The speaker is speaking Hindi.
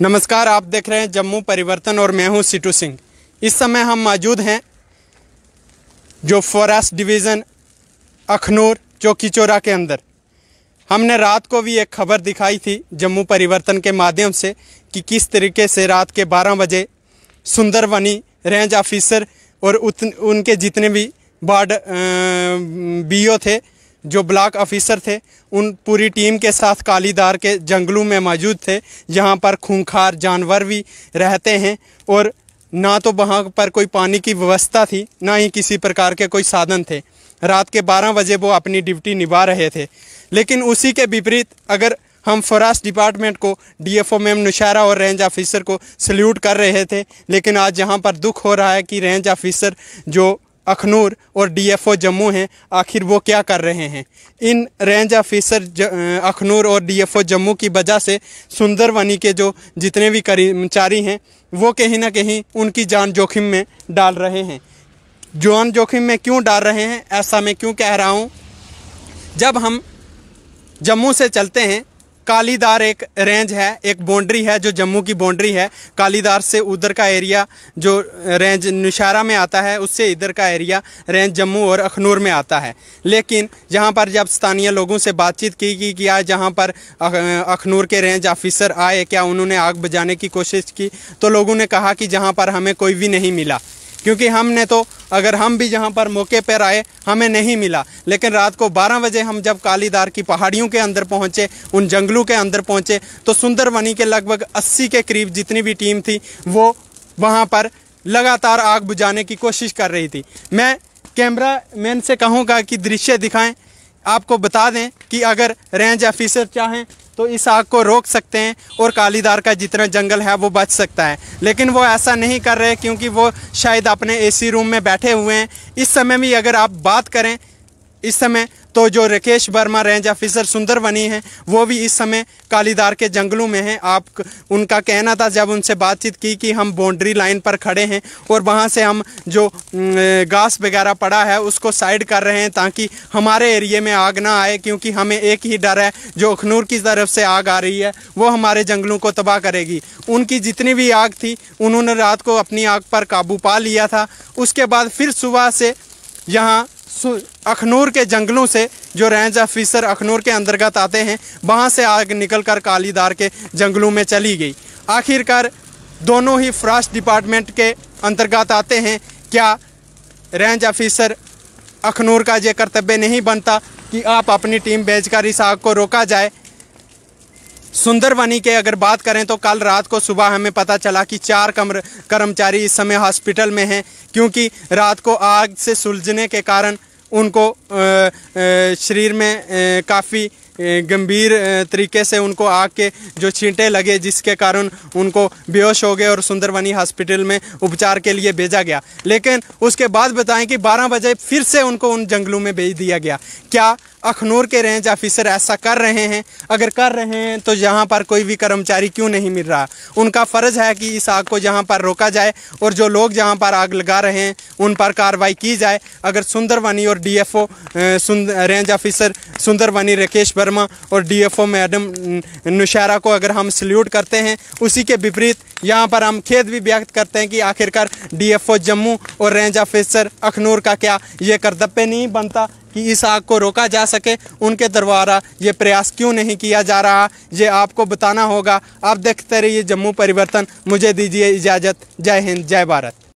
नमस्कार आप देख रहे हैं जम्मू परिवर्तन और मैं हूं सिटू सिंह इस समय हम मौजूद हैं जो फॉरेस्ट डिवीज़न अखनूर चौकी चौरा के अंदर हमने रात को भी एक खबर दिखाई थी जम्मू परिवर्तन के माध्यम से कि किस तरीके से रात के 12 बजे सुंदरवनी रेंज ऑफिसर और उतन, उनके जितने भी बार्ड बीओ थे जो ब्लॉक ऑफिसर थे उन पूरी टीम के साथ कालीदार के जंगलों में मौजूद थे जहाँ पर खूंखार जानवर भी रहते हैं और ना तो वहाँ पर कोई पानी की व्यवस्था थी ना ही किसी प्रकार के कोई साधन थे रात के 12 बजे वो अपनी ड्यूटी निभा रहे थे लेकिन उसी के विपरीत अगर हम फॉरेस्ट डिपार्टमेंट को डीएफओ मैम नुशारा और रेंज ऑफिसर को सल्यूट कर रहे थे लेकिन आज यहाँ पर दुख हो रहा है कि रेंज ऑफिसर जो अखनूर और डीएफओ जम्मू हैं आखिर वो क्या कर रहे हैं इन रेंज ऑफिसर अखनूर और डीएफओ जम्मू की वजह से सुंदरवनी के जो जितने भी कर्मचारी हैं वो कहीं ना कहीं उनकी जान जोखिम में डाल रहे हैं जान जोखिम में क्यों डाल रहे हैं ऐसा मैं क्यों कह रहा हूँ जब हम जम्मू से चलते हैं कालीदार एक रेंज है एक बाउंड्री है जो जम्मू की बाउंड्री है कालीदार से उधर का एरिया जो रेंज नुशारा में आता है उससे इधर का एरिया रेंज जम्मू और अखनूर में आता है लेकिन यहाँ पर जब स्थानीय लोगों से बातचीत की कि क्या जहाँ पर अखनूर के रेंज ऑफिसर आए क्या उन्होंने आग बजाने की कोशिश की तो लोगों ने कहा कि जहाँ पर हमें कोई भी नहीं मिला क्योंकि हमने तो अगर हम भी जहाँ पर मौके पर आए हमें नहीं मिला लेकिन रात को 12 बजे हम जब कालीदार की पहाड़ियों के अंदर पहुँचे उन जंगलों के अंदर पहुँचे तो सुंदरवनी के लगभग 80 के करीब जितनी भी टीम थी वो वहाँ पर लगातार आग बुझाने की कोशिश कर रही थी मैं कैमरा मैन से कहूँगा कि दृश्य दिखाएं आपको बता दें कि अगर रेंज ऑफिसर चाहें तो इस आग को रोक सकते हैं और कालीदार का जितना जंगल है वो बच सकता है लेकिन वो ऐसा नहीं कर रहे क्योंकि वो शायद अपने एसी रूम में बैठे हुए हैं इस समय भी अगर आप बात करें इस समय तो जो राकेश वर्मा रेंज ऑफिसर सुंदरबनी हैं वो भी इस समय कालीदार के जंगलों में हैं आप उनका कहना था जब उनसे बातचीत की कि हम बाउंड्री लाइन पर खड़े हैं और वहाँ से हम जो घास वगैरह पड़ा है उसको साइड कर रहे हैं ताकि हमारे एरिए में आग ना आए क्योंकि हमें एक ही डर है जो अखनूर की तरफ से आग आ रही है वो हमारे जंगलों को तबाह करेगी उनकी जितनी भी आग थी उन्होंने रात को अपनी आग पर काबू पा लिया था उसके बाद फिर सुबह से यहाँ अखनूर के जंगलों से जो रेंज ऑफिसर अखनूर के अंतर्गत आते हैं वहाँ से आग निकलकर कालीदार के जंगलों में चली गई आखिरकार दोनों ही फॉरेस्ट डिपार्टमेंट के अंतर्गत आते हैं क्या रेंज ऑफिसर अखनूर का ये कर्तव्य नहीं बनता कि आप अपनी टीम भेजकर इस आग को रोका जाए सुंदरबनी के अगर बात करें तो कल रात को सुबह हमें पता चला कि चार कमर कर्मचारी इस समय हॉस्पिटल में हैं क्योंकि रात को आग से सुलझने के कारण उनको शरीर में काफ़ी गंभीर तरीके से उनको आग के जो छींटे लगे जिसके कारण उनको बेहोश हो गए और सुंदरवनी हॉस्पिटल में उपचार के लिए भेजा गया लेकिन उसके बाद बताएं कि 12 बजे फिर से उनको उन जंगलों में भेज दिया गया क्या अखनूर के रेंज ऑफिसर ऐसा कर रहे हैं अगर कर रहे हैं तो यहाँ पर कोई भी कर्मचारी क्यों नहीं मिल रहा उनका फ़र्ज़ है कि इस आग को जहाँ पर रोका जाए और जो लोग जहाँ पर आग लगा रहे हैं उन पर कार्रवाई की जाए अगर सुंदरवनी और DFO F range officer Sundarbani Rakesh Verma और डीएफओ मैडम नुशहरा को अगर हम सल्यूट करते हैं उसी के विपरीत यहाँ पर हम खेद भी व्यक्त करते हैं कि आखिरकार डीएफओ जम्मू और रेंज ऑफिसर अखनूर का क्या ये कर्तव्य नहीं बनता कि इस आग को रोका जा सके उनके द्वारा ये प्रयास क्यों नहीं किया जा रहा ये आपको बताना होगा आप देखते रहिए जम्मू परिवर्तन मुझे दीजिए इजाज़त जय हिंद जय भारत